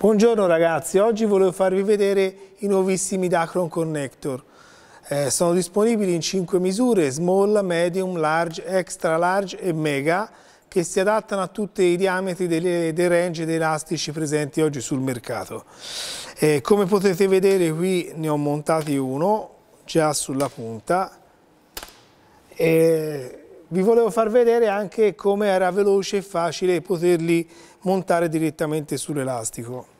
Buongiorno ragazzi, oggi volevo farvi vedere i nuovissimi Dacron Connector. Eh, sono disponibili in 5 misure, small, medium, large, extra large e mega, che si adattano a tutti i diametri delle, dei range dei elastici presenti oggi sul mercato. Eh, come potete vedere qui ne ho montati uno, già sulla punta, e vi volevo far vedere anche come era veloce e facile poterli montare direttamente sull'elastico.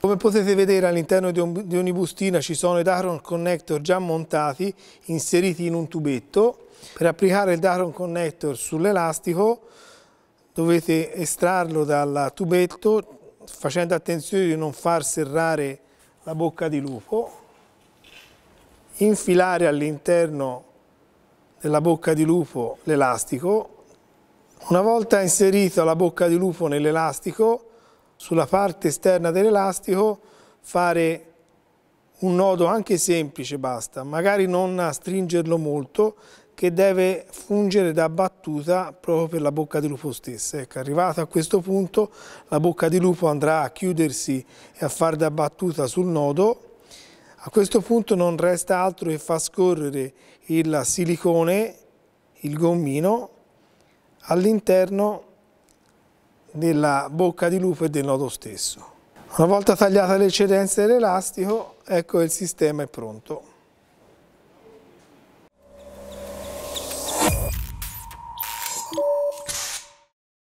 Come potete vedere all'interno di ogni bustina ci sono i Dacron Connector già montati, inseriti in un tubetto. Per applicare il Dacron Connector sull'elastico dovete estrarlo dal tubetto facendo attenzione di non far serrare la bocca di lupo, infilare all'interno della bocca di lupo l'elastico. Una volta inserita la bocca di lupo nell'elastico, sulla parte esterna dell'elastico fare un nodo anche semplice basta, magari non stringerlo molto, che deve fungere da battuta proprio per la bocca di lupo stessa. Ecco, arrivato a questo punto la bocca di lupo andrà a chiudersi e a fare da battuta sul nodo a questo punto non resta altro che far scorrere il silicone, il gommino, all'interno della bocca di lupo e del nodo stesso. Una volta tagliate le eccedenze dell'elastico, ecco il sistema è pronto.